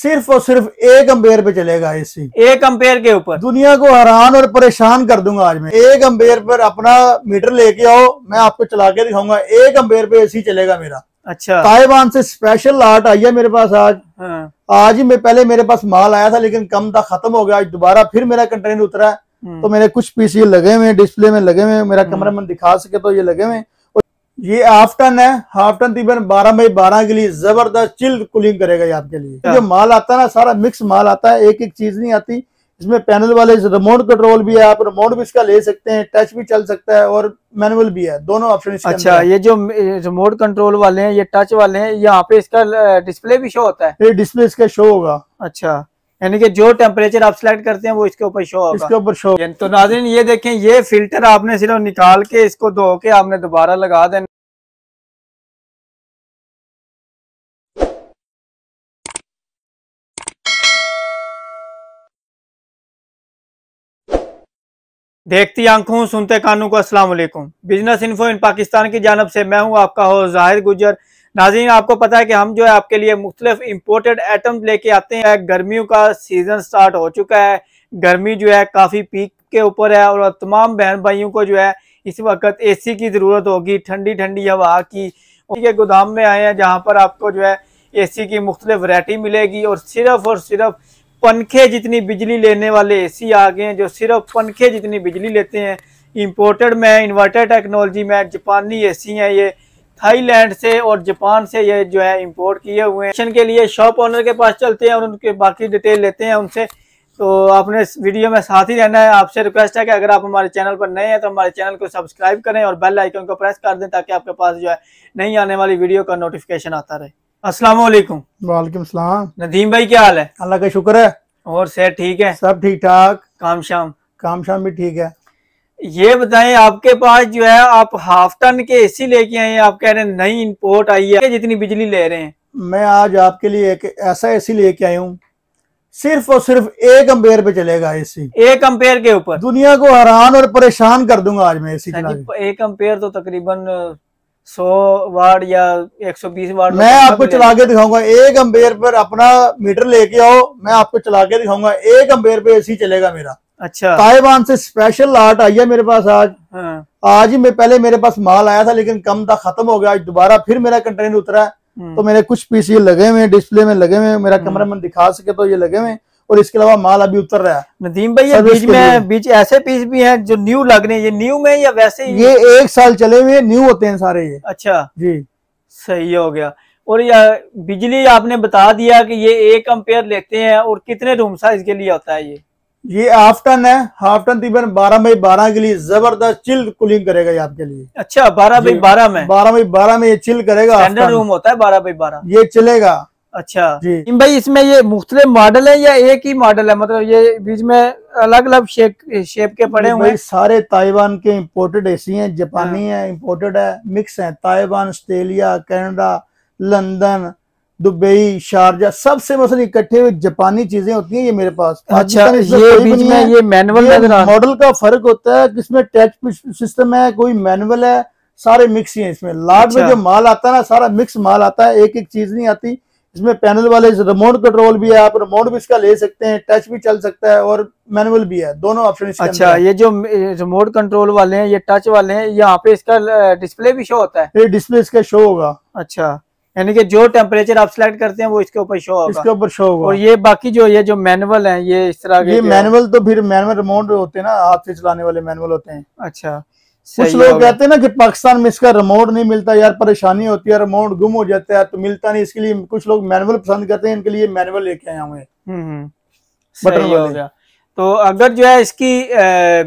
सिर्फ और सिर्फ एक अम्पेयर पे चलेगा एसी एक अम्पेयर के ऊपर दुनिया को हैरान और परेशान कर दूंगा आज मैं एक अम्पेयर पर अपना मीटर लेके आओ मैं आपको चला के दिखाऊंगा एक अम्पेयर पे एसी चलेगा मेरा अच्छा ताइवान से स्पेशल आर्ट आई है मेरे पास आज हाँ। आज ही मैं पहले मेरे पास माल आया था लेकिन कम था खत्म हो गया आज दोबारा फिर मेरा कंटेनर उतरा है हम्म। तो मेरे कुछ पीस ये लगे हुए डिस्प्ले में लगे हुए मेरा कैमरामैन हम्म। दिखा सके तो ये लगे हुए ये हाफ टन है हाफ टन तकरीबन बारह बाई बारह के लिए जबरदस्त चिल्ड कूलिंग करेगा ये आपके लिए जो हाँ। माल आता है ना सारा मिक्स माल आता है एक एक चीज नहीं आती इसमें पैनल वाले रिमोट कंट्रोल भी है आप रिमोट भी इसका ले सकते हैं टच भी चल सकता है और मैनुअल भी है दोनों ऑप्शन अच्छा ये जो रिमोट कंट्रोल वाले हैं ये टच वाले हैं यहाँ पे इसका डिस्प्ले भी शो होता है ये डिस्प्ले इसका शो होगा अच्छा यानी कि जो टेम्परेचर आप सिलेक्ट करते हैं वो इसके ऊपर शो होगा इसके ऊपर शो तो नाजिन ये देखें ये फिल्टर आपने सिर्फ निकाल के इसको धो के आपने दोबारा लगा देना देखती आंखों सुनते कानों को अस्सलाम वालेकुम बिजनेस इन्फो इन पाकिस्तान की जानब से मैं हूं आपका हो जाहिर गुजर नाजीन आपको पता है कि हम जो है आपके लिए मुख्तलिफ इम्पोर्टेड आइटम लेके आते हैं गर्मियों का सीजन स्टार्ट हो चुका है गर्मी जो है काफ़ी पीक के ऊपर है और तमाम बहन भाइयों को जो है इस वक्त एसी की ज़रूरत होगी ठंडी ठंडी हवा की उनके गोदाम में आए हैं जहाँ पर आपको जो है सी की मुख्तलिफ वरायटी मिलेगी और सिर्फ और सिर्फ पंखे जितनी बिजली लेने वाले सी आ गए हैं जो सिर्फ पंखे जितनी बिजली लेते हैं इम्पोर्टेड में इन्वर्टर टेक्नोलॉजी में जापानी सी हैं ये थाईलैंड से और जापान से ये जो है इम्पोर्ट किए हुए हैं के लिए शॉप ओनर के पास चलते हैं और उनके बाकी डिटेल लेते हैं उनसे तो आपने इस वीडियो में साथ ही रहना है आपसे रिक्वेस्ट है कि अगर आप हमारे चैनल पर नए हैं तो हमारे चैनल को सब्सक्राइब करें और बेल आइकन को प्रेस कर दें ताकि आपके पास जो है नई आने वाली वीडियो का नोटिफिकेशन आता रहे अस्सलाम वालेकुम वालेकुम सलाम नदीम भाई क्या हाल है अल्लाह का शुक्र है और सेहत ठीक है सब ठीक ठाक काम शाम काम शाम भी ठीक है ये बताएं आपके पास जो है आप हाफ टन के एसी लेके आए हैं आप कह रहे हैं नई इंपोर्ट आई है जितनी बिजली ले रहे हैं मैं आज आपके लिए एक ऐसा एसी लेके आया हूँ सिर्फ और सिर्फ एक अम्पेयर पे चलेगा एसी एक अम्पेयर के ऊपर दुनिया को हैरान और परेशान कर दूंगा आज मैं एसी एक अम्पेयर तो तकरीबन सौ वार्ड या एक सौ बीस वार्ड मैं आपको चला के दिखाऊंगा एक अम्पेयर पर अपना मीटर लेके आओ मैं आपको चला के दिखाऊंगा एक अम्पेयर पे एसी चलेगा मेरा अच्छा ताइवान से स्पेशल आर्ट आई है मेरे पास आज हाँ। आज ही मैं पहले मेरे पास माल आया था लेकिन कम था खत्म हो गया आज दोबारा फिर मेरा कंटेनर उतरा है हम्म। तो मेरे कुछ पीस ये लगे हुए डिस्प्ले में लगे हुए मेरा कैमरा हम्म। मैन दिखा सके तो ये लगे हुए और इसके अलावा माल अभी उतर रहा है नदीम भाई बीच में बीच ऐसे पीस भी हैं जो न्यू लग रहे हैं ये न्यू में या वैसे ही ये एक साल चले हुए न्यू होते हैं सारे ये अच्छा जी सही हो गया और ये बिजली आपने बता दिया कि ये एक अम्पेयर लेते हैं और कितने रूम साइज के लिए होता है ये ये हाफ टन है हाफ टन तकरीबन बारह बाई बारह के लिए जबरदस्त चिल कूलिंग करेगा ये आपके लिए अच्छा बारह बाई बारह में बारह बाई बारह में ये चिल करेगा स्टैंडर्ड रूम होता है बारह बाई बारह ये चलेगा अच्छा जी भाई इसमें ये मुख्तलिफ मॉडल है या एक ही मॉडल है मतलब ये बीच में अलग अलग शेप शेप के पड़े हुए सारे ताइवान के इम्पोर्टेड एसी हैं जापानी है इम्पोर्टेड है मिक्स है Taiwan Australia Canada London Dubai Sharjah सबसे मसल इकट्ठे हुए जापानी चीजें होती हैं ये मेरे पास अच्छा ये बीच में ये मैनुअल मॉडल का फर्क होता है किसमें टैच सिस्टम है कोई मैनुअल है सारे मिक्स ही हैं इसमें लाट अच्छा। में जो माल आता है ना सारा मिक्स माल आता है एक एक चीज नहीं आती इसमें पैनल वाले रिमोट कंट्रोल भी है आप रिमोट भी इसका ले सकते हैं टच भी चल सकता है और मैनुअल भी है दोनों ऑप्शन अच्छा ये जो रिमोट कंट्रोल वाले हैं ये टच वाले हैं यहाँ पे इसका डिस्प्ले भी शो होता है ये डिस्प्ले इसका शो होगा अच्छा यानी कि जो टेम्परेचर आप सिलेक्ट करते हैं वो इसके ऊपर शो होगा इसके ऊपर शो होगा और ये बाकी जो ये जो मैनुअल है ये इस तरह ये मैनुअल तो फिर मैनुअल रिमोट होते हैं ना हाथ से चलाने वाले मैनुअल होते हैं अच्छा कुछ लोग कहते हैं ना कि पाकिस्तान में इसका रिमोट नहीं मिलता यार परेशानी होती है रिमोट गुम हो जाता है तो मिलता नहीं इसके लिए कुछ लोग मैनुअल पसंद करते हैं इनके लिए मैनुअल लेके आया हुए बटन हम्म, हम्म। हो गया तो अगर जो है इसकी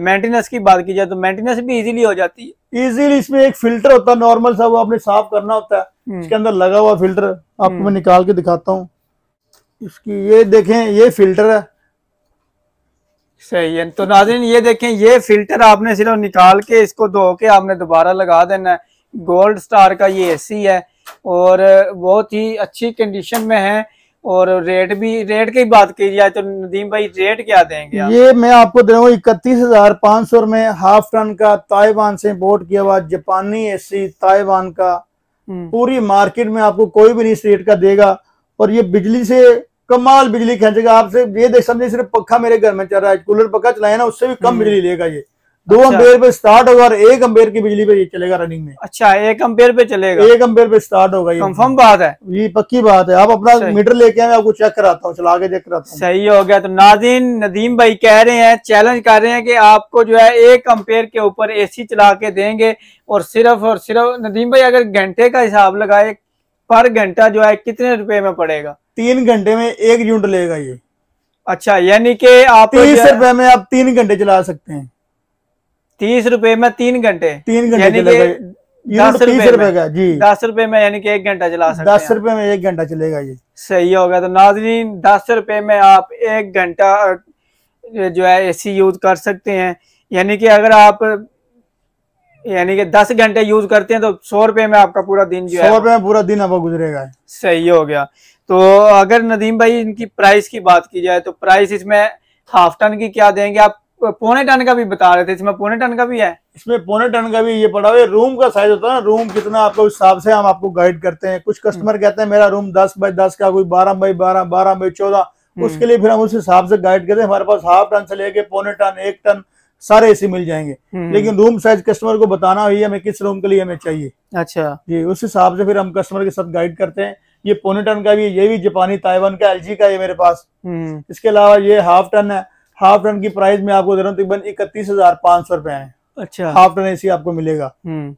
मेंटेनेंस की बात की जाए तो मेंटेनेंस भी इजीली हो जाती है इजीली इसमें एक फिल्टर होता है नॉर्मल सा वो आपने साफ करना होता है इसके हम्म। अंदर लगा हुआ फिल्टर आपको मैं हम्म। निकाल के दिखाता हूँ इसकी ये देखें ये फिल्टर है सही है तो नाजिन ये देखें ये फिल्टर आपने सिर्फ निकाल के इसको धो के आपने दोबारा लगा देना है गोल्ड स्टार का ये एसी है और बहुत ही अच्छी कंडीशन में है और रेट भी रेट की बात की जाए तो नदीम भाई रेट क्या देंगे आप? ये मैं आपको दे रहा हूँ इकतीस हजार पाँच सौ में हाफ टन का ताइवान से इम्पोर्ट किया हुआ जापानी एसी ताइवान का हम्म। पूरी मार्केट में आपको कोई भी नहीं रेट का देगा और ये बिजली से कमाल बिजली खेचेगा आपसे ये देख समझे सिर्फ पखा मेरे घर में चल रहा है कूलर पखा चलाया ना उससे भी कम हम्म। बिजली लेगा ये दो अम्बेयर अच्छा। पे स्टार्ट होगा और एक अम्बेयर की बिजली पे ये चलेगा रनिंग में अच्छा एक अम्बेयर पे चलेगा एक अम्बेयर पे स्टार्ट होगा ये कंफर्म बात है ये पक्की बात है आप अपना मीटर लेके आए आपको चेक कराता हूँ चला के चेक कराता हूँ सही हो गया तो नाजीन नदीम भाई कह रहे हैं चैलेंज कर रहे हैं की आपको जो है एक अम्पेयर के ऊपर ए चला के देंगे और सिर्फ और सिर्फ नदीम भाई अगर घंटे का हिसाब लगाए पर घंटा जो है कितने रुपए में पड़ेगा तीन घंटे में एक यूनिट लेगा ये अच्छा यानी कि आप तीस रुपए में आप तीन घंटे चला सकते हैं तीस रुपए में तीन घंटे तीन घंटे तो दस रुपए में का जी दस रुपए में यानी कि एक घंटा चला सकते दस रुपए में एक घंटा चलेगा ये सही होगा तो नाजरीन दस रुपए में आप एक घंटा जो है एसी यूज कर सकते हैं यानी कि अगर आप यानी कि दस घंटे यूज करते हैं तो सौ रुपए में आपका पूरा दिन जो है सौ रुपए में पूरा दिन आपका गुजरेगा सही हो गया तो अगर नदीम भाई इनकी प्राइस की बात की जाए तो प्राइस इसमें हाफ टन की क्या देंगे आप पौने टन का भी बता रहे थे इसमें पौने टन का भी है इसमें पौने टन का भी ये पड़ा हुआ है रूम का साइज होता है ना रूम कितना आपको उस हिसाब से हम आपको गाइड करते हैं कुछ कस्टमर कहते हैं मेरा रूम दस बाई दस का कोई बारह बाई बारह बारह बाई चौदह हम्म। उसके लिए फिर हम उस हिसाब से गाइड करते हैं हमारे पास हाफ टन से लेके पौने टन एक टन सारे ऐसे मिल जाएंगे हम्म। लेकिन रूम साइज कस्टमर को बताना ही हमें किस रूम के लिए हमें चाहिए अच्छा जी उस हिसाब से फिर हम कस्टमर के साथ गाइड करते हैं ये पौने टन का भी ये भी जापानी ताइवान का एलजी का ये मेरे पास हम्म। इसके अलावा ये हाफ टन है हाफ रन की प्राइस में आपको दे रहा हूँ इकतीस हजार पांच सौ रुपए है अच्छा हाफ रन एसी आपको मिलेगा हम्म।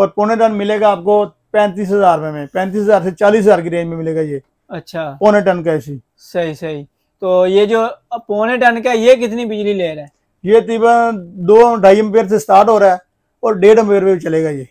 और पौने टन मिलेगा आपको पैंतीस हजार रुपए में पैंतीस हजार से चालीस हजार की रेंज में मिलेगा ये अच्छा पौने टन का एसी सही सही तो ये जो पौने टन का ये कितनी बिजली ले रहा है ये तकरीबन दो ढाई एम्पेयर से स्टार्ट हो रहा है और डेढ़ एम्पेयर पे चलेगा ये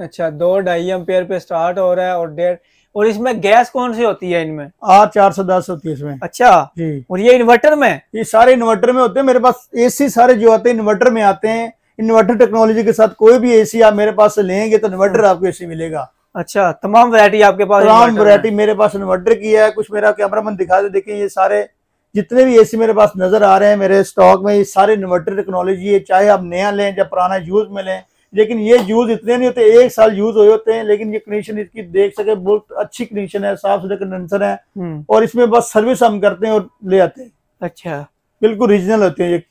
अच्छा दो ढाई एम्पेयर पे स्टार्ट हो रहा है और डेढ़ और इसमें गैस कौन सी होती है इनमें आर चार सौ दस होती है इसमें अच्छा जी और ये इन्वर्टर में ये सारे इन्वर्टर में होते हैं मेरे पास एसी सारे जो आते हैं इन्वर्टर में आते हैं इन्वर्टर टेक्नोलॉजी के साथ कोई भी एसी आप मेरे पास लेंगे तो इन्वर्टर हाँ। आपको एसी मिलेगा अच्छा तमाम वरायटी आपके पास तमाम वरायटी मेरे पास इन्वर्टर की है कुछ मेरा कैमरा मन दिखा दे देखिए ये सारे जितने भी एसी मेरे पास नजर आ रहे हैं मेरे स्टॉक में ये सारे इन्वर्टर टेक्नोलॉजी है चाहे आप नया लें या पुराना यूज में लें लेकिन ये यूज इतने नहीं होते एक साल यूज हुए होते हैं लेकिन ये कंडीशन इसकी देख सके बहुत अच्छी कंडीशन है साफ सुथरे कंडेंसर है हम्म। और इसमें बस सर्विस हम करते हैं और ले आते हैं अच्छा बिल्कुल रीजनल होते हैं ये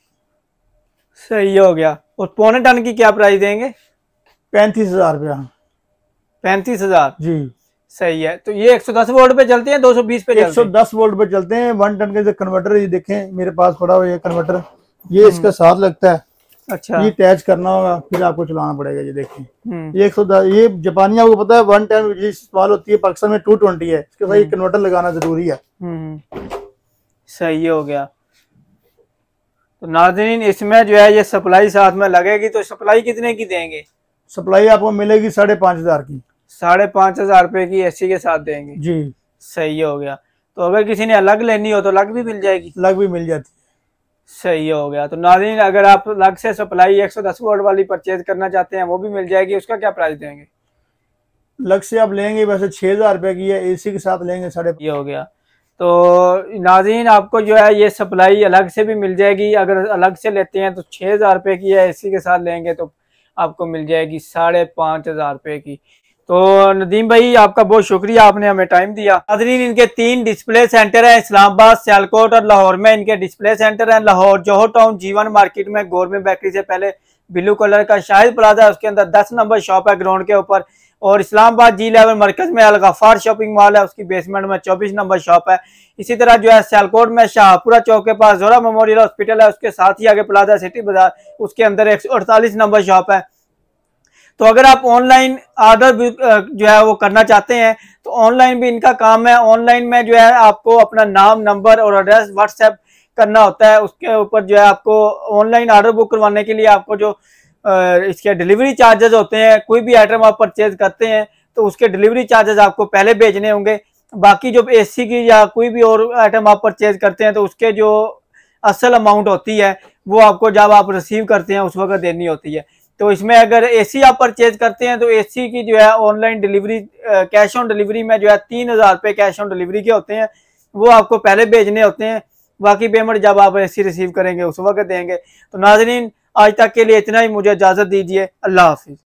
सही हो गया और पौने टन की क्या प्राइस देंगे पैंतीस हजार रुपया पैंतीस हजार जी सही है तो ये 110 वोल्ट पे चलते हैं 220 पे चलते 110 वोल्ट पे चलते हैं वन टन का जो कन्वर्टर ये देखें मेरे पास खड़ा हुआ ये कन्वर्टर ये हम्म। इसका साथ लगता है अच्छा ये अटैच करना होगा फिर आपको चलाना पड़ेगा ये देखिए हम्म। ये एक सौ ये जापानी आपको पता है वन टेन बिजली इस्तेमाल होती है पाकिस्तान में टू ट्वेंटी है इसके साथ कन्वर्टर हम्म। लगाना जरूरी है हम्म। सही हो गया तो नाजरीन इसमें जो है ये सप्लाई साथ में लगेगी तो सप्लाई कितने की देंगे सप्लाई आपको मिलेगी साढ़े पाँच हजार की साढ़े पाँच हजार रुपए की एसी के साथ देंगे जी सही हो गया तो अगर किसी ने अलग लेनी हो तो अलग भी मिल जाएगी अलग भी मिल जाती है सही हो गया तो नाजीन अगर आप लग से सप्लाई 110 वोल्ट वाली परचेज करना चाहते हैं वो भी मिल जाएगी उसका क्या प्राइस देंगे लग से आप लेंगे वैसे छः हज़ार रुपये की है एसी के साथ लेंगे साढ़े ये हो गया तो नाजीन आपको जो है ये सप्लाई अलग से भी मिल जाएगी अगर अलग से लेते हैं तो छः हज़ार रुपये की है एसी के साथ लेंगे तो आपको मिल जाएगी साढ़े पाँच हज़ार रुपये की तो नदीम भाई आपका बहुत शुक्रिया आपने हमें टाइम दिया नाजरीन इनके तीन डिस्प्ले सेंटर हैं इस्लामाबाद सियालकोट और लाहौर में इनके डिस्प्ले सेंटर हैं लाहौर जोहर टाउन जीवन मार्केट में गोरमेंट बेकरी से पहले ब्लू कलर का शाहिद प्लाजा उसके अंदर दस नंबर शॉप है ग्राउंड के ऊपर और इस्लामाबाद जी लेवल मरकज में अलगफार शॉपिंग मॉल है उसकी बेसमेंट में चौबीस नंबर शॉप है इसी तरह जो है सियालकोट में शाहपुरा चौक के पास जोरा मेमोरियल हॉस्पिटल है उसके साथ ही आगे प्लाजा सिटी बाजार उसके अंदर एक नंबर शॉप है तो अगर आप ऑनलाइन आदर जो है वो करना चाहते हैं तो ऑनलाइन भी इनका काम है ऑनलाइन में जो है आपको अपना नाम नंबर और एड्रेस व्हाट्सएप करना होता है उसके ऊपर जो है आपको ऑनलाइन ऑर्डर बुक करवाने के लिए आपको जो इसके डिलीवरी चार्जेस होते हैं कोई भी आइटम आप परचेज करते हैं तो उसके डिलीवरी चार्जेस आपको पहले भेजने होंगे बाकी जो एसी की या कोई भी और आइटम आप परचेज करते हैं तो उसके जो असल अमाउंट होती है वो आपको जब आप रिसीव करते हैं उस वक्त देनी होती है तो इसमें अगर एसी आप परचेज करते हैं तो एसी की जो है online delivery cash on delivery में जो है तीन हज़ार रुपये कैश ऑन डिलीवरी के होते हैं वो आपको पहले भेजने होते हैं बाकी पेमेंट जब आप एसी रिसीव करेंगे उस वक्त देंगे तो नाजरीन आज तक के लिए इतना ही मुझे इजाज़त दीजिए अल्लाह हाफिज़